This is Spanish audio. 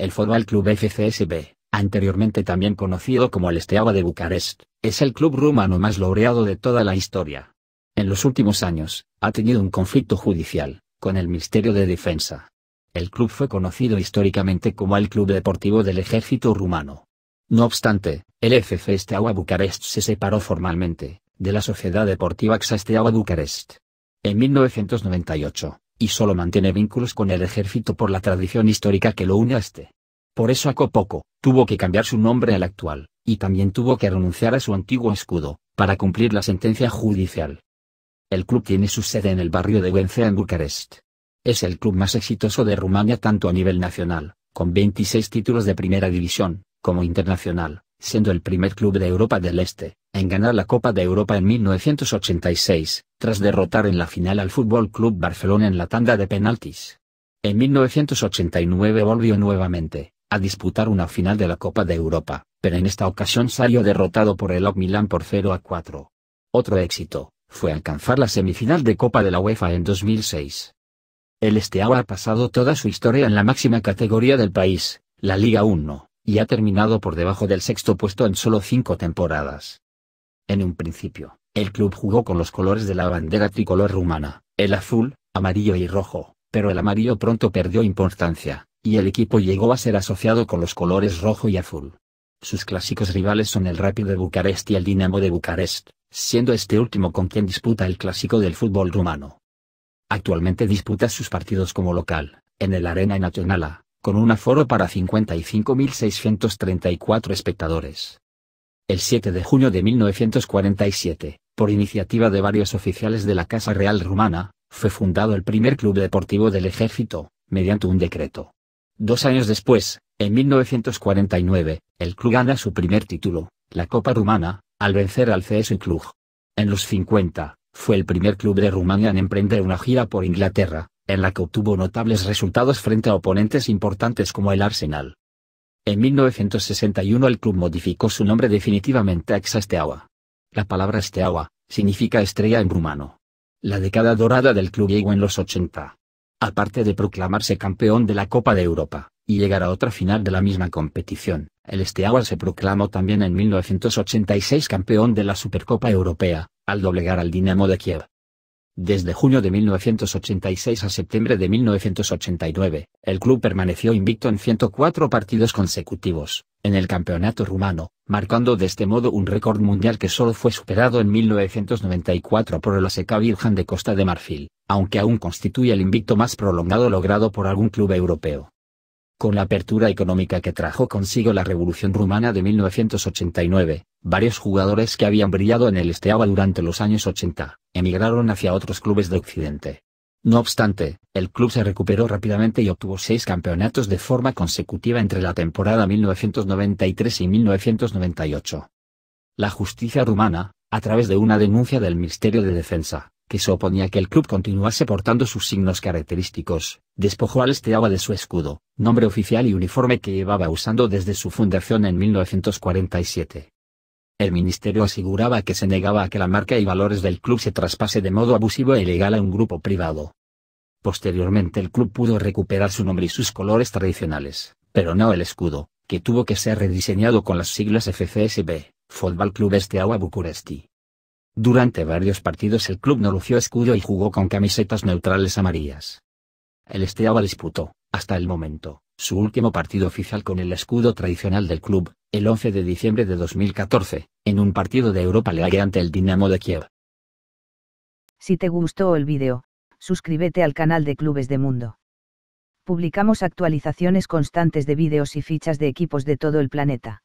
El Fútbol Club FCSB, anteriormente también conocido como el Steaua de Bucarest, es el club rumano más laureado de toda la historia. En los últimos años, ha tenido un conflicto judicial, con el Ministerio de Defensa. El club fue conocido históricamente como el Club Deportivo del Ejército Rumano. No obstante, el FC Steaua Bucarest se separó formalmente, de la Sociedad Deportiva Xasteaua Bucarest. En 1998, y solo mantiene vínculos con el ejército por la tradición histórica que lo une a este. Por eso a poco, tuvo que cambiar su nombre al actual, y también tuvo que renunciar a su antiguo escudo, para cumplir la sentencia judicial. El club tiene su sede en el barrio de Wencea en Bucarest. Es el club más exitoso de Rumania tanto a nivel nacional, con 26 títulos de primera división, como internacional, siendo el primer club de Europa del Este, en ganar la Copa de Europa en 1986, tras derrotar en la final al Fútbol Club Barcelona en la tanda de penaltis. En 1989 volvió nuevamente a disputar una final de la Copa de Europa, pero en esta ocasión salió derrotado por el AC Milan por 0 a 4. Otro éxito fue alcanzar la semifinal de Copa de la UEFA en 2006. El Steaua ha pasado toda su historia en la máxima categoría del país, la Liga 1, y ha terminado por debajo del sexto puesto en solo cinco temporadas. En un principio, el club jugó con los colores de la bandera tricolor rumana, el azul, amarillo y rojo, pero el amarillo pronto perdió importancia, y el equipo llegó a ser asociado con los colores rojo y azul. Sus clásicos rivales son el Rapid de Bucarest y el Dinamo de Bucarest, siendo este último con quien disputa el clásico del fútbol rumano. Actualmente disputa sus partidos como local, en el Arena Nacional, con un aforo para 55.634 espectadores. El 7 de junio de 1947, por iniciativa de varios oficiales de la Casa Real Rumana, fue fundado el primer club deportivo del ejército, mediante un decreto. Dos años después, en 1949, el club gana su primer título, la Copa Rumana, al vencer al CSU Cluj. En los 50, fue el primer club de Rumania en emprender una gira por Inglaterra, en la que obtuvo notables resultados frente a oponentes importantes como el Arsenal. En 1961 el club modificó su nombre definitivamente a Steaua. La palabra Steaua, significa estrella en rumano. La década dorada del club llegó en los 80. Aparte de proclamarse campeón de la Copa de Europa, y llegar a otra final de la misma competición, el Steaua se proclamó también en 1986 campeón de la Supercopa Europea, al doblegar al Dinamo de Kiev. Desde junio de 1986 a septiembre de 1989, el club permaneció invicto en 104 partidos consecutivos, en el campeonato rumano, marcando de este modo un récord mundial que solo fue superado en 1994 por el Seca Virgen de Costa de Marfil, aunque aún constituye el invicto más prolongado logrado por algún club europeo. Con la apertura económica que trajo consigo la Revolución Rumana de 1989, Varios jugadores que habían brillado en el Esteaba durante los años 80, emigraron hacia otros clubes de Occidente. No obstante, el club se recuperó rápidamente y obtuvo seis campeonatos de forma consecutiva entre la temporada 1993 y 1998. La justicia rumana, a través de una denuncia del Ministerio de Defensa, que se oponía a que el club continuase portando sus signos característicos, despojó al Esteaba de su escudo, nombre oficial y uniforme que llevaba usando desde su fundación en 1947. El ministerio aseguraba que se negaba a que la marca y valores del club se traspase de modo abusivo e ilegal a un grupo privado. Posteriormente el club pudo recuperar su nombre y sus colores tradicionales, pero no el escudo, que tuvo que ser rediseñado con las siglas FCSB, Fútbol Club Steaua Bucuresti. Durante varios partidos el club no lució escudo y jugó con camisetas neutrales amarillas. El Steaua disputó, hasta el momento, su último partido oficial con el escudo tradicional del club, el 11 de diciembre de 2014, en un partido de Europa League ante el Dinamo de Kiev. Si te gustó el vídeo, suscríbete al canal de Clubes de Mundo. Publicamos actualizaciones constantes de vídeos y fichas de equipos de todo el planeta.